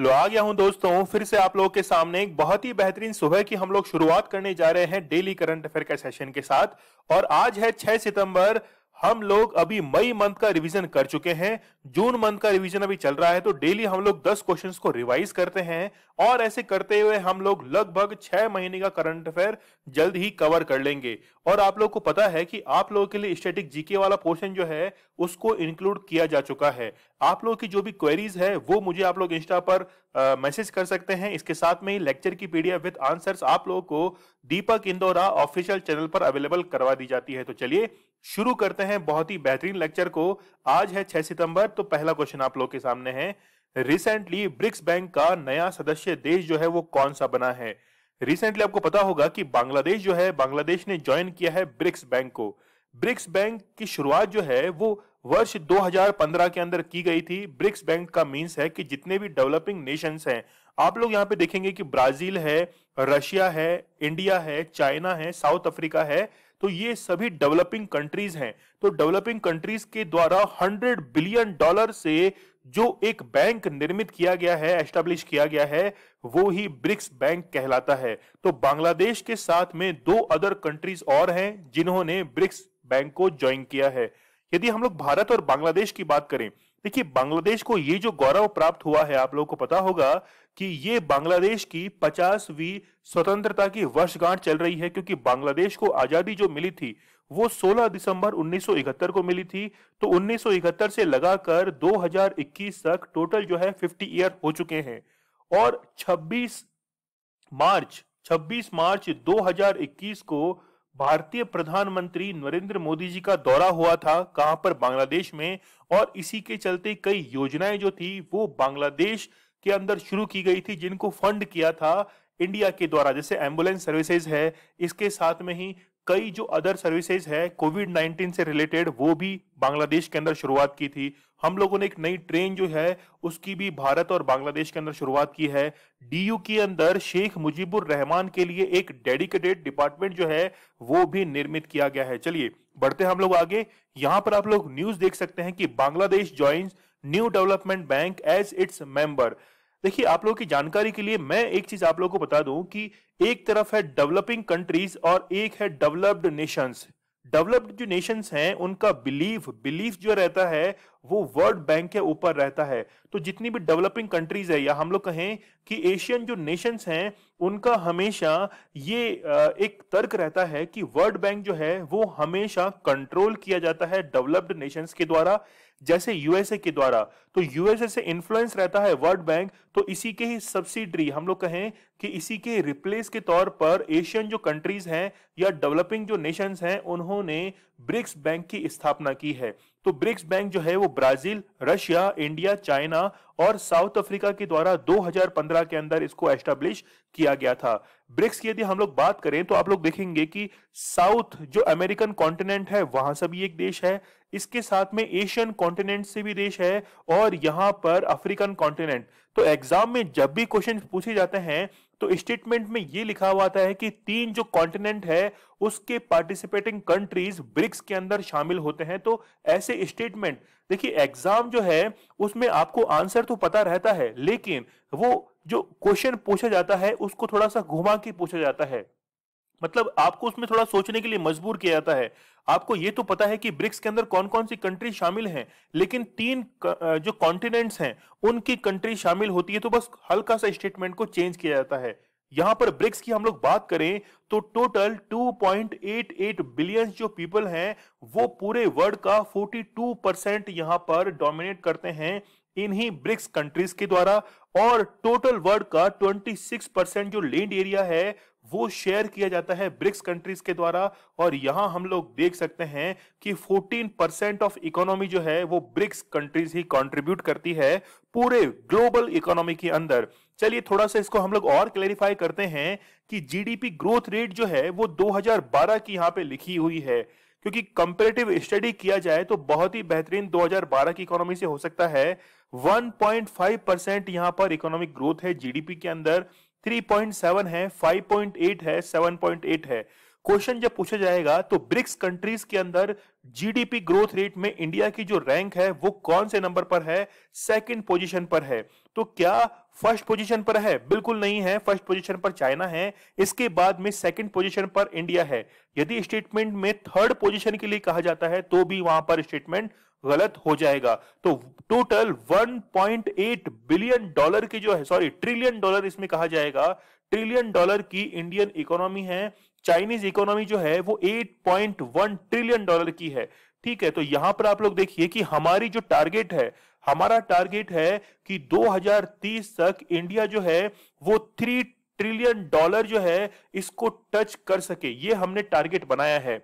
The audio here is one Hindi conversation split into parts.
लो आ गया हूं दोस्तों फिर से आप लोगों के सामने एक बहुत ही बेहतरीन सुबह की हम लोग शुरुआत करने जा रहे हैं डेली करंट अफेयर के सेशन के साथ और आज है 6 सितंबर हम लोग अभी मई मंथ का रिवीजन कर चुके हैं जून मंथ का रिवीजन अभी चल रहा है तो डेली हम लोग 10 क्वेश्चंस को रिवाइज करते हैं और ऐसे करते हुए हम लोग लगभग छह महीने का करंट अफेयर जल्द ही कवर कर लेंगे और आप लोग को पता है कि आप लोगों के लिए स्टेटिक जीके वाला पोर्शन जो है उसको इंक्लूड किया जा चुका है आप लोगों की जो भी क्वेरीज है वो मुझे आप लोग इंस्टा पर मैसेज कर सकते हैं इसके साथ में ही लेक्चर की पीडीएफ विद आंसर्स आप लोगों को दीपक इंदौरा ऑफिशियल चैनल पर अवेलेबल करवा दी जाती है तो चलिए शुरू करते हैं बहुत ही बेहतरीन लेक्चर को आज है 6 सितंबर तो पहला क्वेश्चन आप लोग के सामने है रिसेंटली ब्रिक्स बैंक का नया सदस्य देश जो है वो कौन सा बना है रिसेंटली आपको पता होगा कि बांग्लादेश जो है बांग्लादेश ने ज्वाइन किया है ब्रिक्स बैंक को ब्रिक्स बैंक की शुरुआत जो है वो वर्ष 2015 के अंदर की गई थी ब्रिक्स बैंक का मींस है कि जितने भी डेवलपिंग नेशंस हैं आप लोग यहाँ पे देखेंगे कि ब्राजील है रशिया है इंडिया है चाइना है साउथ अफ्रीका है तो ये सभी डेवलपिंग कंट्रीज हैं तो डेवलपिंग कंट्रीज के द्वारा 100 बिलियन डॉलर से जो एक बैंक निर्मित किया गया है एस्टेब्लिश किया गया है वो ही ब्रिक्स बैंक कहलाता है तो बांग्लादेश के साथ में दो अदर कंट्रीज और हैं जिन्होंने ब्रिक्स बैंक को ज्वाइन किया है यदि हम लोग भारत और बांग्लादेश की बात करें देखिए बांग्लादेश को ये जो गौरव प्राप्त हुआ है आप लोगों को पता होगा कि ये बांग्लादेश की पचासवीं स्वतंत्रता की वर्षगांठ चल रही है क्योंकि बांग्लादेश को आजादी जो मिली थी वो 16 दिसंबर 1971 को मिली थी तो 1971 से लगाकर 2021 तक टोटल जो है 50 ईयर हो चुके हैं और 26 मार्च 26 मार्च 2021 को भारतीय प्रधानमंत्री नरेंद्र मोदी जी का दौरा हुआ था कहां पर बांग्लादेश में और इसी के चलते कई योजनाएं जो थी वो बांग्लादेश के अंदर शुरू की गई थी जिनको फंड किया था इंडिया के द्वारा जैसे एम्बुलेंस सर्विसेज है इसके साथ में ही कई जो अदर सर्विसेज है कोविड 19 से रिलेटेड वो भी बांग्लादेश के अंदर शुरुआत की थी हम लोगों ने एक नई ट्रेन जो है उसकी भी भारत और बांग्लादेश के अंदर शुरुआत की है डीयू के अंदर शेख मुजीबुर रहमान के लिए एक डेडिकेटेड डिपार्टमेंट जो है वो भी निर्मित किया गया है चलिए बढ़ते हम लोग आगे यहां पर आप लोग न्यूज देख सकते हैं कि Bangladesh joins new development bank as its member देखिए आप लोगों की जानकारी के लिए मैं एक चीज आप लोगों को बता दूं कि एक तरफ है डेवलपिंग कंट्रीज और एक है डेवलप्ड नेशंस डेवलप्ड जो नेशंस हैं उनका बिलीफ बिलीफ जो रहता है वो वर्ल्ड बैंक के ऊपर रहता है तो जितनी भी डेवलपिंग कंट्रीज है या हम लोग कहें कि एशियन जो नेशंस हैं उनका हमेशा ये एक तर्क रहता है कि वर्ल्ड बैंक जो है वो हमेशा कंट्रोल किया जाता है डेवलप्ड नेशंस के द्वारा जैसे यूएसए के द्वारा तो यूएसए से इन्फ्लुएंस रहता है वर्ल्ड बैंक तो इसी के ही सब्सिडरी हम लोग कहें कि इसी के रिप्लेस के तौर पर एशियन जो कंट्रीज हैं या डेवलपिंग जो नेशंस हैं उन्होंने ब्रिक्स बैंक की स्थापना की है तो ब्रिक्स बैंक जो है वो ब्राजील रशिया इंडिया चाइना और साउथ अफ्रीका के द्वारा 2015 के अंदर इसको एस्टेब्लिश किया गया था ब्रिक्स की यदि हम लोग बात करें तो आप लोग देखेंगे कि साउथ जो अमेरिकन कॉन्टिनेंट है वहां से भी एक देश है इसके साथ में एशियन कॉन्टिनेंट से भी देश है और यहां पर अफ्रीकन कॉन्टिनेंट तो एग्जाम में जब भी क्वेश्चन पूछे जाते हैं तो स्टेटमेंट में ये लिखा हुआ था है कि तीन जो कॉन्टिनेंट है उसके पार्टिसिपेटिंग कंट्रीज ब्रिक्स के अंदर शामिल होते हैं तो ऐसे स्टेटमेंट देखिए एग्जाम जो है उसमें आपको आंसर तो पता रहता है लेकिन वो जो क्वेश्चन पूछा जाता है उसको थोड़ा सा घुमा के पूछा जाता है मतलब आपको उसमें थोड़ा सोचने के लिए मजबूर किया जाता है आपको ये तो पता है कि ब्रिक्स के अंदर कौन कौन सी कंट्री शामिल हैं लेकिन तीन जो कॉन्टिनेंट्स हैं उनकी कंट्री शामिल होती है तो बस हल्का सा स्टेटमेंट को चेंज किया जाता है यहां पर ब्रिक्स की हम लोग बात करें तो टोटल 2.88 बिलियन जो पीपल हैं वो पूरे वर्ल्ड का 42 परसेंट यहां पर डोमिनेट करते हैं इन्हीं ब्रिक्स कंट्रीज के द्वारा और टोटल वर्ल्ड का 26 परसेंट जो लैंड एरिया है वो शेयर किया जाता है ब्रिक्स कंट्रीज के द्वारा और यहां हम लोग देख सकते हैं कि 14 परसेंट ऑफ इकोनॉमी जो है वो ब्रिक्स कंट्रीज ही कंट्रीब्यूट करती है पूरे ग्लोबल इकोनॉमी के अंदर चलिए थोड़ा सा इसको हम लोग और क्लेरिफाई करते हैं कि जीडीपी ग्रोथ रेट जो है वो 2012 की यहाँ पे लिखी हुई है क्योंकि कंपेरेटिव स्टडी किया जाए तो बहुत ही बेहतरीन 2012 की इकोनॉमी से हो सकता है 1.5 परसेंट यहां पर इकोनॉमिक ग्रोथ है जीडीपी के अंदर 3.7 है 5.8 है 7.8 है क्वेश्चन जब पूछा जाएगा तो ब्रिक्स कंट्रीज के अंदर जीडीपी ग्रोथ रेट में इंडिया की जो रैंक है वो कौन से नंबर पर है सेकंड पोजीशन पर है तो क्या फर्स्ट पोजीशन पर है बिल्कुल नहीं है फर्स्ट पोजीशन पर चाइना है इसके बाद में सेकंड पोजीशन पर इंडिया है यदि स्टेटमेंट में थर्ड पोजीशन के लिए कहा जाता है तो भी वहां पर स्टेटमेंट गलत हो जाएगा तो टोटल 1.8 बिलियन डॉलर की जो है सॉरी ट्रिलियन डॉलर इसमें कहा जाएगा ट्रिलियन डॉलर की इंडियन इकोनॉमी है चाइनीज इकोनॉमी जो है वो 8.1 ट्रिलियन डॉलर की है ठीक है तो यहां पर आप लोग देखिए कि हमारी जो टारगेट है हमारा टारगेट है कि 2030 तक इंडिया जो है वो थ्री ट्रिलियन डॉलर जो है इसको टच कर सके ये हमने टारगेट बनाया है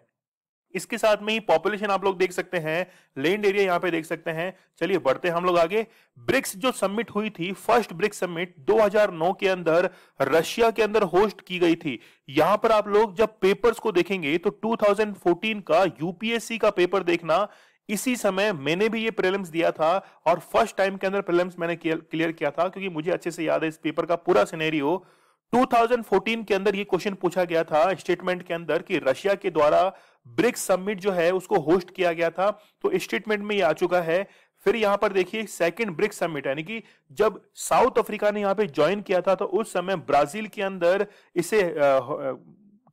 इसके साथ में ही पॉपुलेशन आप लोग देख सकते हैं लैंड एरिया यहां पे देख सकते हैं चलिए बढ़ते हैं हम लोग आगे ब्रिक्स जो समिट हुई थी फर्स्ट ब्रिक्स समिट 2009 के अंदर रशिया के अंदर होस्ट की गई थी यहां पर आप लोग जब पेपर्स को देखेंगे तो 2014 का यूपीएससी का पेपर देखना इसी समय मैंने भी ये प्रीलिम्स दिया था और फर्स्ट टाइम के अंदर प्रीलिम्स मैंने क्लियर किया था क्योंकि मुझे अच्छे से याद है इस पेपर का पूरा सिनेरियो 2014 के अंदर ये क्वेश्चन पूछा गया था स्टेटमेंट के अंदर कि रशिया के द्वारा ब्रिक्स समिट जो है उसको होस्ट किया गया था तो स्टेटमेंट में ये आ चुका है फिर यहां पर देखिए सेकंड ब्रिक्स समिट यानी कि जब साउथ अफ्रीका ने यहां पे ज्वाइन किया था तो उस समय ब्राजील के अंदर इसे आ, आ,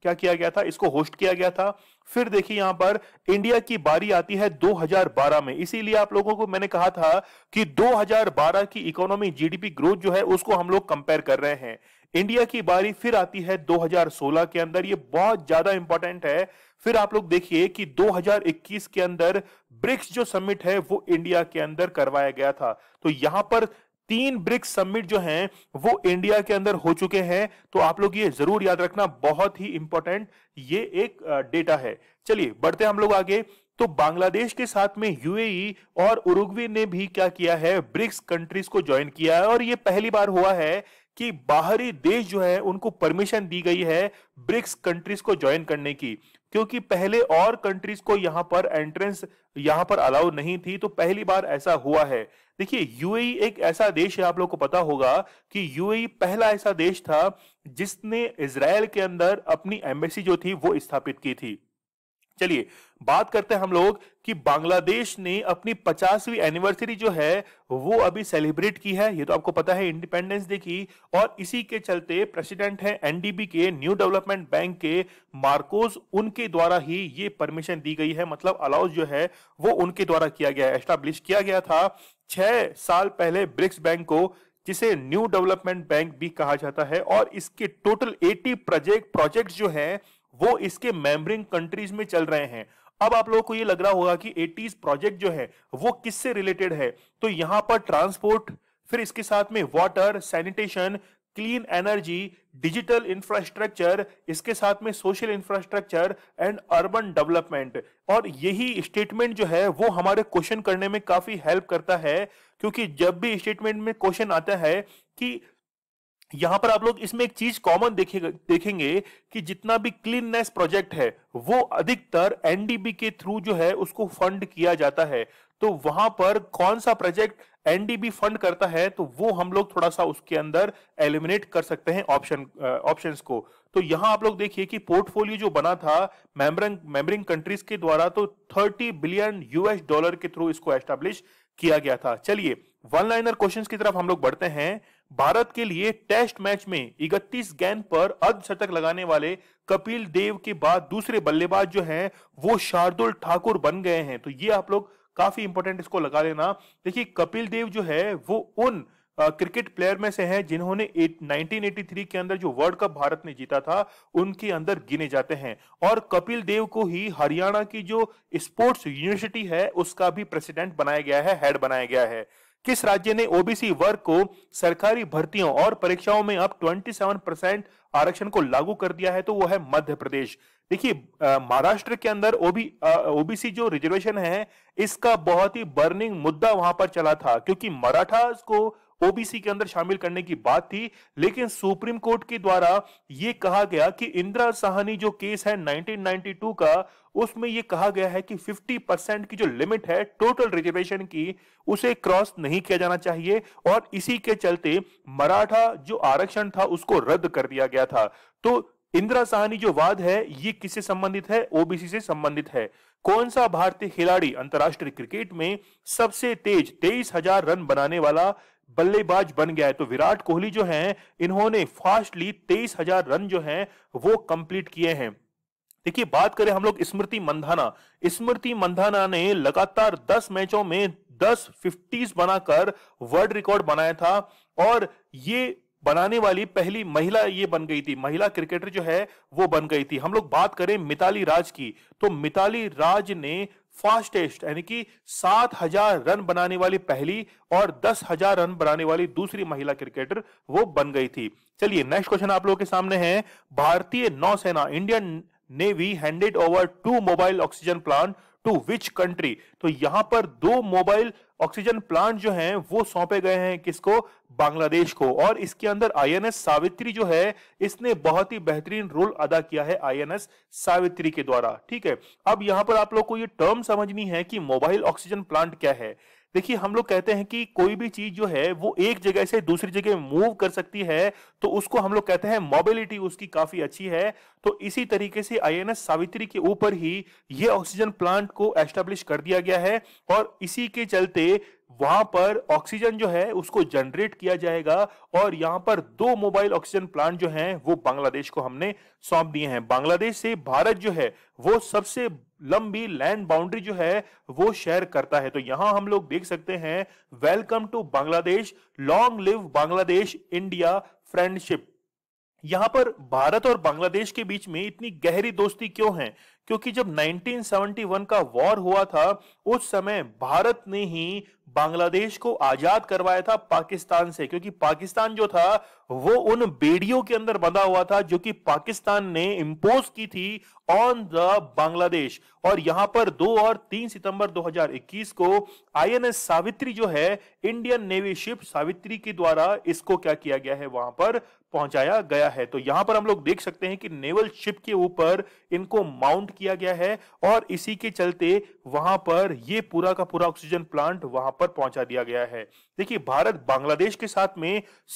क्या किया गया था इसको होस्ट किया गया था फिर देखिए यहां पर इंडिया की बारी आती है 2012 में इसीलिए आप लोगों को मैंने कहा था कि 2012 की इकोनॉमी जीडीपी ग्रोथ जो है उसको हम लोग कंपेयर कर रहे हैं इंडिया की बारी फिर आती है 2016 के अंदर ये बहुत ज्यादा इंपॉर्टेंट है फिर आप लोग देखिए कि 2021 के अंदर ब्रिक्स जो समिट है वो इंडिया के अंदर करवाया गया था तो यहां पर तीन ब्रिक्स समिट जो हैं वो इंडिया के अंदर हो चुके हैं तो आप लोग ये जरूर याद रखना बहुत ही इंपॉर्टेंट ये एक डेटा है चलिए बढ़ते हम लोग आगे तो बांग्लादेश के साथ में यूएई e और उरुग्वे ने भी क्या किया है ब्रिक्स कंट्रीज को ज्वाइन किया है और ये पहली बार हुआ है कि बाहरी देश जो है उनको परमिशन दी गई है ब्रिक्स कंट्रीज को ज्वाइन करने की क्योंकि पहले और कंट्रीज को यहां पर एंट्रेंस यहां पर अलाउ नहीं थी तो पहली बार ऐसा हुआ है देखिए यूएई e एक ऐसा देश है आप लोग को पता होगा कि यूएई e पहला ऐसा देश था जिसने इसराइल के अंदर अपनी एम्बेसी जो थी वो स्थापित की थी चलिए बात करते हैं हम लोग कि बांग्लादेश ने अपनी पचासवीं एनिवर्सरी जो है वो अभी सेलिब्रेट की है ये तो आपको पता है इंडिपेंडेंस डे की और इसी के चलते प्रेसिडेंट है एनडीबी के न्यू डेवलपमेंट बैंक के मार्कोस उनके द्वारा ही ये परमिशन दी गई है मतलब अलाउज जो है वो उनके द्वारा किया गया है एस्टाब्लिश किया गया था छह साल पहले ब्रिक्स बैंक को जिसे न्यू डेवलपमेंट बैंक भी कहा जाता है और इसके टोटल 80 प्रोजेक्ट प्रोजेक्ट जो है वो इसके मेंबरिंग कंट्रीज में चल रहे हैं अब आप लोगों को ये लग रहा होगा कि एटीज प्रोजेक्ट जो है वो किससे रिलेटेड है तो यहां पर ट्रांसपोर्ट फिर इसके साथ में water sanitation clean energy digital infrastructure इसके साथ में social infrastructure and urban development और यही स्टेटमेंट जो है वो हमारे क्वेश्चन करने में काफी हेल्प करता है क्योंकि जब भी स्टेटमेंट में क्वेश्चन आता है कि यहां पर आप लोग इसमें एक चीज कॉमन देखेंगे कि जितना भी क्लीननेस प्रोजेक्ट है वो अधिकतर एनडीबी के थ्रू जो है उसको फंड किया जाता है तो वहां पर कौन सा प्रोजेक्ट एनडीबी फंड करता है तो वो हम लोग थोड़ा सा उसके अंदर एलिमिनेट कर सकते हैं ऑप्शन ऑप्शंस को तो यहां आप लोग देखिए कि पोर्टफोलियो जो बना था मेम्बरिंग मेम्बरिंग कंट्रीज के द्वारा तो 30 बिलियन यूएस डॉलर के थ्रू इसको एस्टेब्लिश किया गया था चलिए वन लाइनर क्वेश्चंस की तरफ हम लोग बढ़ते हैं भारत के लिए टेस्ट मैच में 31 गेंद पर अर्धशतक लगाने वाले कपिल देव के बाद दूसरे बल्लेबाज जो हैं वो शार्दुल ठाकुर बन गए हैं तो ये आप लोग काफी इंपॉर्टेंट इसको लगा लेना देखिए कपिल देव जो है वो उन क्रिकेट प्लेयर में से हैं जिन्होंने 1983 के अंदर जो वर्ल्ड कप भारत ने जीता था उनके अंदर गिने जाते हैं और कपिल देव को ही हरियाणा की जो स्पोर्ट्स यूनिवर्सिटी है उसका भी प्रेसिडेंट बनाया गया है हेड बनाया गया है किस राज्य ने ओबीसी वर्ग को सरकारी भर्तियों और परीक्षाओं में अब 27 परसेंट आरक्षण को लागू कर दिया है तो वो है मध्य प्रदेश देखिए महाराष्ट्र के अंदर ओबी ओबीसी जो रिजर्वेशन है इसका बहुत ही बर्निंग मुद्दा वहां पर चला था क्योंकि मराठा को ओबीसी के अंदर शामिल करने की बात थी लेकिन सुप्रीम कोर्ट के द्वारा यह कहा गया कि इंदिरा साहनी जो केस है 1992 का उसमें यह कहा गया है कि 50 परसेंट की जो लिमिट है टोटल रिजर्वेशन की उसे क्रॉस नहीं किया जाना चाहिए और इसी के चलते मराठा जो आरक्षण था उसको रद्द कर दिया गया था तो इंदिरा साहनी जो वाद है ये किससे संबंधित है ओबीसी से संबंधित है कौन सा भारतीय खिलाड़ी अंतर्राष्ट्रीय क्रिकेट में सबसे तेज तेईस हजार रन बनाने वाला बल्लेबाज बन गया है तो विराट कोहली जो हैं इन्होंने फास्टली तेईस हजार रन जो हैं वो कंप्लीट किए हैं देखिए बात करें हम लोग स्मृति मंधाना स्मृति मंधाना ने लगातार 10 मैचों में 10 फिफ्टीज बनाकर वर्ल्ड रिकॉर्ड बनाया था और ये बनाने वाली पहली महिला ये बन गई थी महिला क्रिकेटर जो है वो बन गई थी हम लोग बात करें मिताली राज की तो मिताली राज ने फास्टेस्ट यानी कि सात हजार रन बनाने वाली पहली और दस हजार रन बनाने वाली दूसरी महिला क्रिकेटर वो बन गई थी चलिए नेक्स्ट क्वेश्चन आप लोगों के सामने है भारतीय नौसेना Indian Navy handed over two mobile oxygen plant to which country तो यहां पर दो मोबाइल ऑक्सीजन प्लांट जो हैं वो सौंपे गए हैं किसको बांग्लादेश को और इसके अंदर आईएनएस सावित्री जो है इसने बहुत ही बेहतरीन रोल अदा किया है आईएनएस सावित्री के द्वारा ठीक है अब यहां पर आप लोग को ये टर्म समझनी है कि मोबाइल ऑक्सीजन प्लांट क्या है देखिए हम लोग कहते हैं कि कोई भी चीज जो है वो एक जगह से दूसरी जगह मूव कर सकती है तो उसको हम लोग कहते हैं मोबिलिटी उसकी काफी अच्छी है तो इसी तरीके से आईएनएस सावित्री के ऊपर ही ये ऑक्सीजन प्लांट को एस्टेब्लिश कर दिया गया है और इसी के चलते वहां पर ऑक्सीजन जो है उसको जनरेट किया जाएगा और यहां पर दो मोबाइल ऑक्सीजन प्लांट जो हैं वो बांग्लादेश को हमने सौंप दिए हैं बांग्लादेश से भारत जो है वो सबसे लंबी लैंड बाउंड्री जो है वो शेयर करता है तो यहां हम लोग देख सकते हैं welcome to Bangladesh long live Bangladesh India friendship यहां पर भारत और बांग्लादेश के बीच में इतनी गहरी दोस्ती क्यों है क्योंकि जब 1971 का वॉर हुआ था उस समय भारत ने ही बांग्लादेश को आजाद करवाया था पाकिस्तान से क्योंकि पाकिस्तान जो था वो उन बेड़ियों के अंदर बंधा हुआ था जो कि पाकिस्तान ने इंपोज की थी ऑन द बांग्लादेश और यहां पर दो और तीन सितंबर 2021 को आईएनएस सावित्री जो है इंडियन नेवी शिप सावित्री के द्वारा इसको क्या किया गया है वहां पर पहुंचाया गया है तो यहां पर हम लोग देख सकते हैं कि नेवल शिप के ऊपर इनको माउंट किया गया है और इसी के चलते वहां पर ये पूरा का पूरा ऑक्सीजन प्लांट वहां पर पहुंचा दिया गया है देखिए भारत बांग्लादेश के साथ में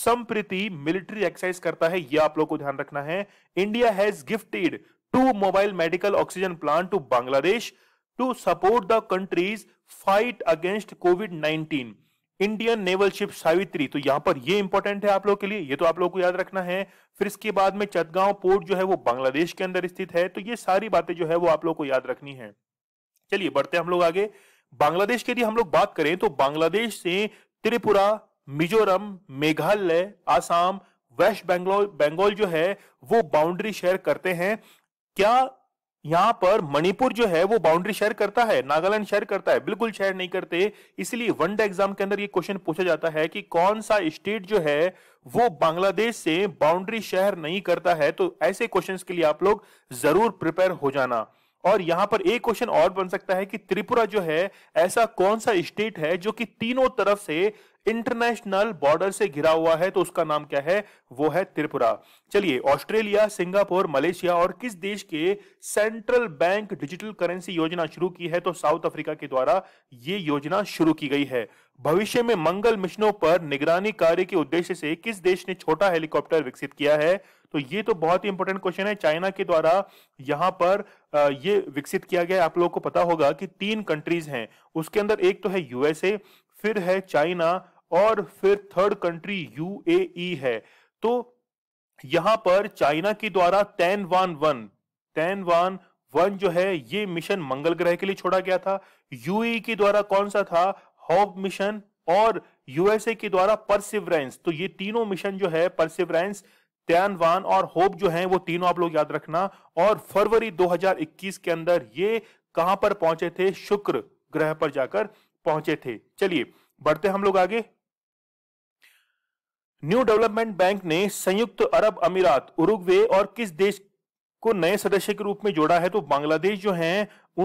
संप्रति मिलिट्री एक्सरसाइज करता है यह आप लोग को ध्यान रखना है India has gifted two mobile medical oxygen plant to Bangladesh to support the countries fight against COVID nineteen Indian naval ship Savitri तो यहां पर ये इंपॉर्टेंट है आप लोगों के लिए ये तो आप लोगों को याद रखना है फिर इसके बाद में चतगांव पोर्ट जो है वो बांग्लादेश के अंदर स्थित है तो ये सारी बातें जो है वो आप लोग को याद रखनी है चलिए बढ़ते हम लोग आगे बांग्लादेश के लिए हम लोग बात करें तो बांग्लादेश से त्रिपुरा मिजोरम मेघालय आसाम वेस्ट बंगाल बंगाल जो है वो बाउंड्री शेयर करते हैं क्या यहां पर मणिपुर जो है वो बाउंड्री शेयर करता है नागालैंड शेयर करता है बिल्कुल शेयर नहीं करते इसलिए डे एग्जाम के अंदर ये क्वेश्चन पूछा जाता है कि कौन सा स्टेट जो है वो बांग्लादेश से बाउंड्री शेयर नहीं करता है तो ऐसे क्वेश्चंस के लिए आप लोग जरूर प्रिपेयर हो जाना और यहां पर एक क्वेश्चन और बन सकता है कि त्रिपुरा जो है ऐसा कौन सा स्टेट है जो कि तीनों तरफ से इंटरनेशनल बॉर्डर से घिरा हुआ है तो उसका नाम क्या है वो है त्रिपुरा चलिए ऑस्ट्रेलिया सिंगापुर मलेशिया और किस देश के सेंट्रल बैंक डिजिटल करेंसी योजना शुरू की है तो साउथ अफ्रीका के द्वारा ये योजना शुरू की गई है भविष्य में मंगल मिशनों पर निगरानी कार्य के उद्देश्य से किस देश ने छोटा हेलीकॉप्टर विकसित किया है तो ये तो बहुत ही इंपॉर्टेंट क्वेश्चन है चाइना के द्वारा यहां पर ये विकसित किया गया आप लोगों को पता होगा कि तीन कंट्रीज हैं उसके अंदर एक तो है यूएसए फिर है चाइना और फिर थर्ड कंट्री यूएई है तो यहां पर चाइना के द्वारा Tianwen one Tianwen one जो है ये मिशन मंगल ग्रह के लिए छोड़ा गया था यूएई e के द्वारा कौन सा था हॉब मिशन और यूएसए के द्वारा परसिवरेंस तो ये तीनों मिशन जो है परसिवरेंस वन और होप जो है वो तीनों आप लोग याद रखना और फरवरी 2021 के अंदर ये कहां पर पहुंचे थे शुक्र ग्रह पर जाकर पहुंचे थे चलिए बढ़ते हम लोग आगे न्यू डेवलपमेंट बैंक ने संयुक्त अरब अमीरात उरुग्वे और किस देश को नए सदस्य के रूप में जोड़ा है तो बांग्लादेश जो है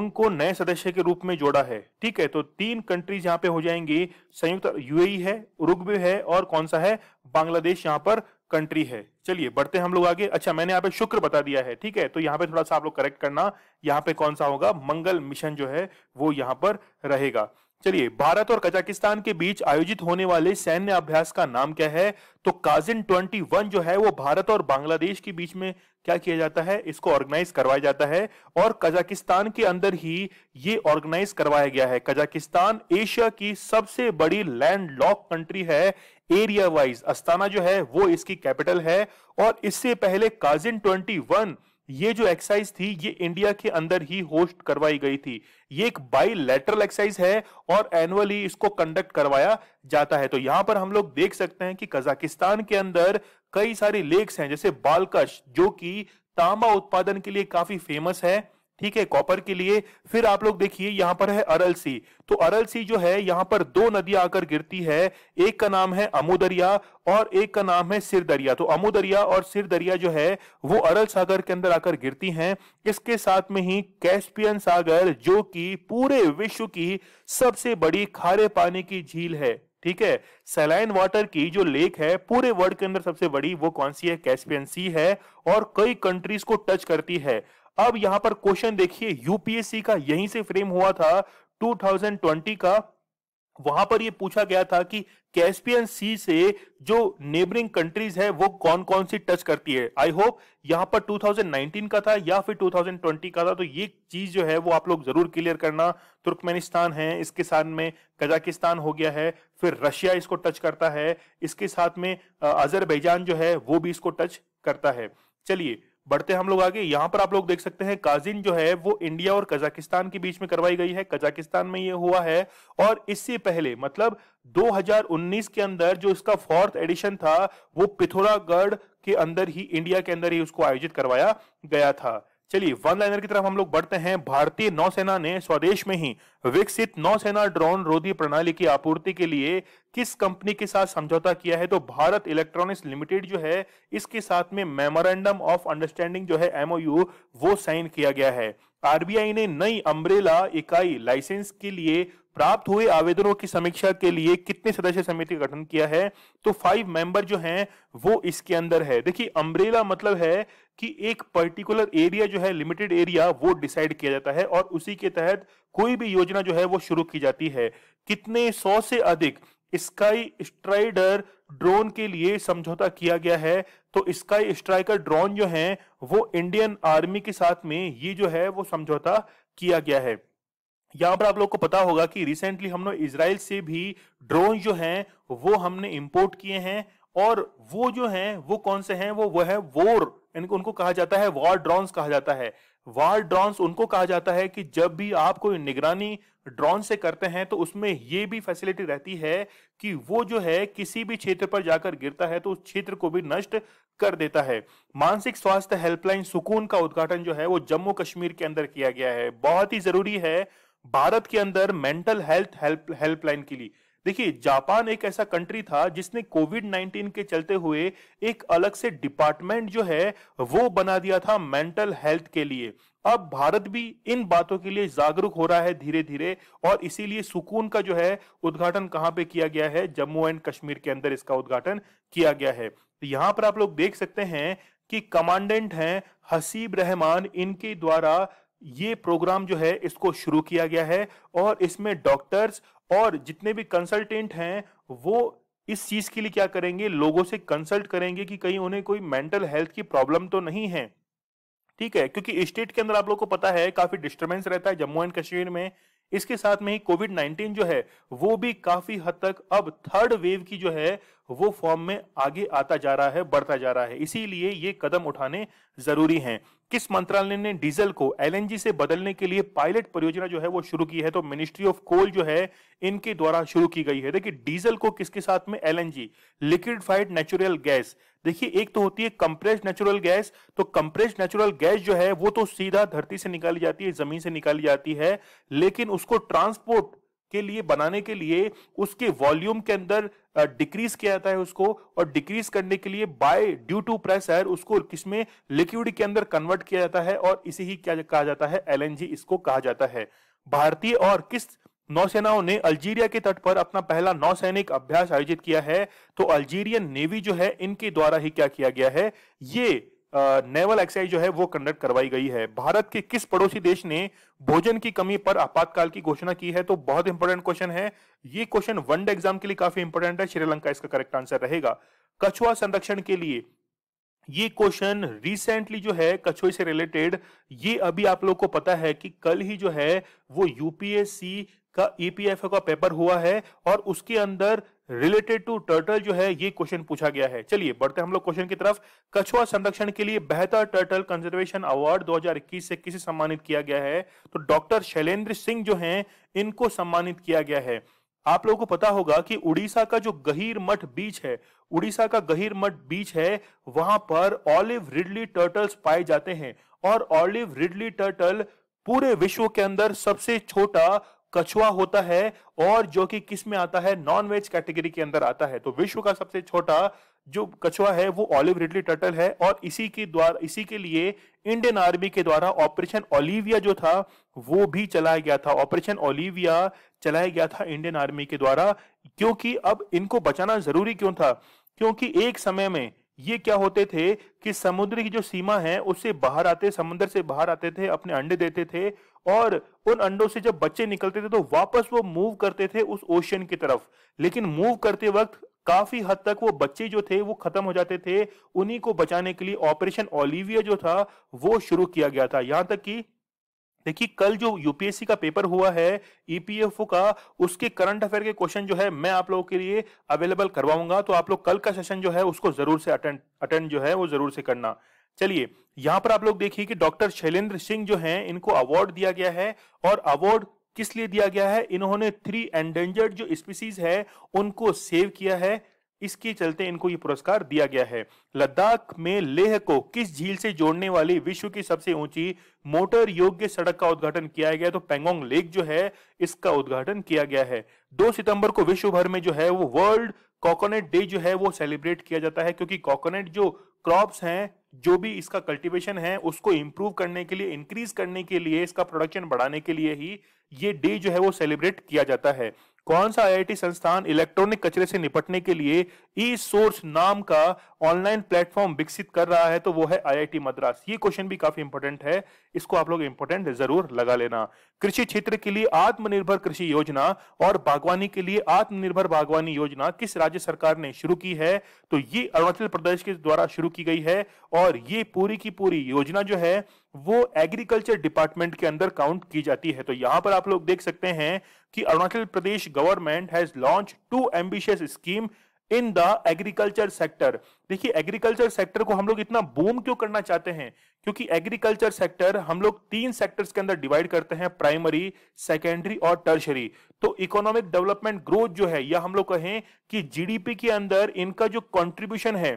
उनको नए सदस्य के रूप में जोड़ा है ठीक है तो तीन कंट्रीज यहाँ पे हो जाएंगी संयुक्त यूएई है उरुग्वे है और कौन सा है बांग्लादेश यहाँ पर कंट्री है चलिए बढ़ते हम लोग आगे अच्छा मैंने यहाँ पे शुक्र बता दिया है ठीक है तो यहाँ पे थोड़ा सा आप लोग करेक्ट करना यहाँ पे कौन सा होगा मंगल मिशन जो है वो यहाँ पर रहेगा चलिए भारत और कजाकिस्तान के बीच आयोजित होने वाले सैन्य अभ्यास का नाम क्या है तो काजिन 21 जो है वो भारत और बांग्लादेश के बीच में क्या किया जाता है इसको ऑर्गेनाइज करवाया जाता है और कजाकिस्तान के अंदर ही ये ऑर्गेनाइज करवाया गया है कजाकिस्तान एशिया की सबसे बड़ी लैंड लॉक कंट्री है एरिया वाइज अस्ताना जो है वो इसकी कैपिटल है और इससे पहले काजिन ट्वेंटी ये जो एक्साइज थी ये इंडिया के अंदर ही होस्ट करवाई गई थी ये एक बाई लेटरल एक्साइज है और एनुअली इसको कंडक्ट करवाया जाता है तो यहां पर हम लोग देख सकते हैं कि कजाकिस्तान के अंदर कई सारे लेक्स हैं जैसे बालकश जो कि तांबा उत्पादन के लिए काफी फेमस है ठीक है कॉपर के लिए फिर आप लोग देखिए यहां पर है अरलसी तो अरलसी जो है यहां पर दो नदियां आकर गिरती है एक का नाम है अमोदरिया और एक का नाम है सिर दरिया तो अमोदरिया और सिर दरिया जो है वो अरल सागर के अंदर आकर गिरती हैं इसके साथ में ही कैस्पियन सागर जो कि पूरे विश्व की सबसे बड़ी खारे पानी की झील है ठीक है सेलाइन वाटर की जो लेक है पूरे वर्ल्ड के अंदर सबसे बड़ी वो कौन सी है कैस्पियन सी है और कई कंट्रीज को टच करती है अब यहां पर क्वेश्चन देखिए यूपीएससी का यहीं से फ्रेम हुआ था 2020 का वहां पर ये पूछा गया था कि कैस्पियन सी से जो नेबरिंग कंट्रीज है वो कौन कौन सी टच करती है आई होप यहां पर 2019 का था या फिर 2020 का था तो ये चीज जो है वो आप लोग जरूर क्लियर करना तुर्कमेनिस्तान है इसके साथ में कजाकिस्तान हो गया है फिर रशिया इसको टच करता है इसके साथ में अजरबैजान जो है वो भी इसको टच करता है चलिए बढ़ते हम लोग आगे यहां पर आप लोग देख सकते हैं काजिन जो है वो इंडिया और कजाकिस्तान के बीच में करवाई गई है कजाकिस्तान में ये हुआ है और इससे पहले मतलब 2019 के अंदर जो इसका फोर्थ एडिशन था वो पिथौरागढ़ के अंदर ही इंडिया के अंदर ही उसको आयोजित करवाया गया था चलिए वन लाइनर की तरफ हम लोग बढ़ते हैं भारतीय नौसेना ने स्वदेश में ही विकसित नौसेना ड्रोन रोधी प्रणाली की आपूर्ति के लिए किस कंपनी के साथ समझौता किया है तो भारत इलेक्ट्रॉनिक्स लिमिटेड जो है इसके साथ में मेमोरेंडम ऑफ अंडरस्टैंडिंग जो है एमओयू वो साइन किया गया है आरबीआई ने नई अम्ब्रेला इकाई लाइसेंस के लिए प्राप्त हुए आवेदनों की समीक्षा के लिए कितने सदस्य समिति का गठन किया है तो फाइव मेंबर जो हैं वो इसके अंदर है देखिए अम्ब्रेला मतलब है कि एक पर्टिकुलर एरिया जो है लिमिटेड एरिया वो डिसाइड किया जाता है और उसी के तहत कोई भी योजना जो है वो शुरू की जाती है कितने सौ से अधिक स्काई स्ट्राइडर ड्रोन के लिए समझौता किया गया है तो स्काई स्ट्राइकर ड्रोन जो है वो इंडियन आर्मी के साथ में ये जो है वो समझौता किया गया है यहां पर आप लोग को पता होगा कि रिसेंटली हमने इसराइल से भी ड्रोन जो हैं वो हमने इंपोर्ट किए हैं और वो जो हैं वो कौन से हैं वो वो है वोर इनको उनको कहा जाता है वॉर ड्रोन कहा जाता है वार ड्रोन्स उनको कहा जाता है कि जब भी आप कोई निगरानी ड्रोन से करते हैं तो उसमें ये भी फैसिलिटी रहती है कि वो जो है किसी भी क्षेत्र पर जाकर गिरता है तो उस क्षेत्र को भी नष्ट कर देता है मानसिक स्वास्थ्य हेल्पलाइन सुकून का उद्घाटन जो है वो जम्मू कश्मीर के अंदर किया गया है बहुत ही जरूरी है भारत के अंदर मेंटल हेल्थ हेल्प हेल्पलाइन के लिए देखिए जापान एक ऐसा कंट्री था जिसने कोविड 19 के चलते हुए एक अलग से डिपार्टमेंट जो है वो बना दिया था मेंटल हेल्थ के लिए अब भारत भी इन बातों के लिए जागरूक हो रहा है धीरे धीरे और इसीलिए सुकून का जो है उद्घाटन कहां पे किया गया है जम्मू एंड कश्मीर के अंदर इसका उद्घाटन किया गया है तो यहां पर आप लोग देख सकते हैं कि कमांडेंट हैं हसीब रहमान इनके द्वारा ये प्रोग्राम जो है इसको शुरू किया गया है और इसमें डॉक्टर्स और जितने भी कंसल्टेंट हैं वो इस चीज के लिए क्या करेंगे लोगों से कंसल्ट करेंगे कि कहीं उन्हें कोई मेंटल हेल्थ की प्रॉब्लम तो नहीं है ठीक है क्योंकि स्टेट के अंदर आप लोग को पता है काफी डिस्टर्बेंस रहता है जम्मू एंड कश्मीर में इसके साथ में ही कोविड नाइनटीन जो है वो भी काफी हद तक अब थर्ड वेव की जो है वो फॉर्म में आगे आता जा रहा है बढ़ता जा रहा है इसीलिए ये कदम उठाने जरूरी हैं किस मंत्रालय ने डीजल को एलएनजी से बदलने के लिए पायलट परियोजना जो है वो शुरू की है तो मिनिस्ट्री ऑफ कोल जो है इनके द्वारा शुरू की गई है देखिए डीजल को किसके साथ में एलएनजी लिक्विडफाइड नेचुरल गैस देखिए एक तो होती है कंप्रेस्ड नेचुरल गैस तो कंप्रेस्ड नेचुरल गैस जो है वो तो सीधा धरती से निकाली जाती है जमीन से निकाली जाती है लेकिन उसको ट्रांसपोर्ट के लिए बनाने के लिए उसके वॉल्यूम के अंदर डिक्रीज किया जाता है उसको और डिक्रीज करने के लिए बाय ड्यू टू प्रेशर उसको किसमें लिक्विड के अंदर कन्वर्ट किया जाता है और इसे ही क्या कहा जाता है एल इसको कहा जाता है भारतीय और किस नौसेनाओं ने अल्जीरिया के तट पर अपना पहला नौसैनिक अभ्यास आयोजित किया है तो अल्जीरियन नेवी जो है इनके द्वारा ही क्या किया गया है ये नेवल एक्साइज जो है वो कंडक्ट करवाई गई है भारत के किस पड़ोसी देश ने भोजन की कमी पर आपातकाल की घोषणा की है तो बहुत इंपॉर्टेंट क्वेश्चन है ये क्वेश्चन वनडे एग्जाम के लिए काफी इंपॉर्टेंट है श्रीलंका इसका करेक्ट आंसर रहेगा कछुआ संरक्षण के लिए ये क्वेश्चन रिसेंटली जो है कछुए से रिलेटेड ये अभी आप लोग को पता है कि कल ही जो है वो यूपीएससी का ईपीएफ e का पेपर हुआ है और उसके अंदर रिलेटेड टू टर्टल जो है ये क्वेश्चन पूछा गया है चलिए बढ़ते हम लोग क्वेश्चन की तरफ कछुआ संरक्षण के लिए बेहतर टर्टल कंजर्वेशन अवार्ड 2021 से किसे सम्मानित किया गया है तो डॉक्टर शैलेंद्र सिंह जो हैं इनको सम्मानित किया गया है आप लोगों को पता होगा कि उड़ीसा का जो गहीर मठ बीच है उड़ीसा का गहीर मठ बीच है वहां पर ऑलिव रिडली टर्टल्स पाए जाते हैं और ऑलिव रिडली टर्टल पूरे विश्व के अंदर सबसे छोटा कछुआ होता है और जो कि किस में आता है नॉन वेज कैटेगरी के अंदर आता है तो विश्व का सबसे छोटा जो कछुआ है वो ऑलिव रिडली टर्टल है और इसी के द्वारा इसी के लिए इंडियन आर्मी के द्वारा ऑपरेशन ओलिविया जो था वो भी चलाया गया था ऑपरेशन ओलिविया चलाया गया था इंडियन आर्मी के द्वारा क्योंकि अब इनको बचाना जरूरी क्यों था क्योंकि एक समय में ये क्या होते थे कि समुद्र की जो सीमा है उससे बाहर आते समुद्र से बाहर आते थे अपने अंडे देते थे और उन अंडों से जब बच्चे निकलते थे तो वापस वो मूव करते थे उस ओशियन की तरफ लेकिन मूव करते वक्त काफी हद तक वो बच्चे जो थे वो खत्म हो जाते थे उन्हीं को बचाने के लिए ऑपरेशन ओलिविया जो था वो शुरू किया गया था यहां तक कि देखिए कल जो यूपीएससी का पेपर हुआ है ईपीएफओ का उसके करंट अफेयर के क्वेश्चन जो है मैं आप लोगों के लिए अवेलेबल करवाऊंगा तो आप लोग कल का सेशन जो है उसको जरूर से अटेंड अटेंड जो है वो जरूर से करना चलिए यहां पर आप लोग देखिए कि डॉक्टर शैलेंद्र सिंह जो हैं इनको अवार्ड दिया गया है और अवार्ड किस लिए दिया गया है इन्होंने थ्री एंडेंजर्ड जो स्पीसीज है उनको सेव किया है इसके चलते इनको ये पुरस्कार दिया गया है लद्दाख में लेह को किस झील से जोड़ने वाली विश्व की सबसे ऊंची मोटर योग्य सड़क का उद्घाटन किया गया तो पेंगोंग लेक जो है इसका उद्घाटन किया गया है 2 सितंबर को विश्व भर में जो है वो वर्ल्ड कोकोनट डे जो है वो सेलिब्रेट किया जाता है क्योंकि कोकोनट जो क्रॉप्स हैं जो भी इसका कल्टीवेशन है उसको इम्प्रूव करने के लिए इंक्रीज करने के लिए इसका प्रोडक्शन बढ़ाने के लिए ही ये डे जो है वो सेलिब्रेट किया जाता है कौन सा आईआईटी संस्थान इलेक्ट्रॉनिक कचरे से निपटने के लिए ई सोर्स नाम का ऑनलाइन प्लेटफॉर्म विकसित कर रहा है तो वो है आईआईटी मद्रास ये क्वेश्चन भी काफी इंपॉर्टेंट है इसको आप लोग इंपॉर्टेंट जरूर लगा लेना कृषि क्षेत्र के लिए आत्मनिर्भर कृषि योजना और बागवानी के लिए आत्मनिर्भर बागवानी योजना किस राज्य सरकार ने शुरू की है तो ये अरुणाचल प्रदेश के द्वारा शुरू की गई है और ये पूरी की पूरी योजना जो है वो एग्रीकल्चर डिपार्टमेंट के अंदर काउंट की जाती है तो यहां पर आप लोग देख सकते हैं कि Arunachal Pradesh government has launch two ambitious scheme in the agriculture sector देखिए एग्रीकल्चर सेक्टर को हम लोग इतना बूम क्यों करना चाहते हैं क्योंकि एग्रीकल्चर सेक्टर हम लोग तीन सेक्टर्स के अंदर डिवाइड करते हैं प्राइमरी सेकेंडरी और टर्शरी तो इकोनॉमिक डेवलपमेंट ग्रोथ जो है या हम लोग कहें कि जीडीपी के अंदर इनका जो कंट्रीब्यूशन है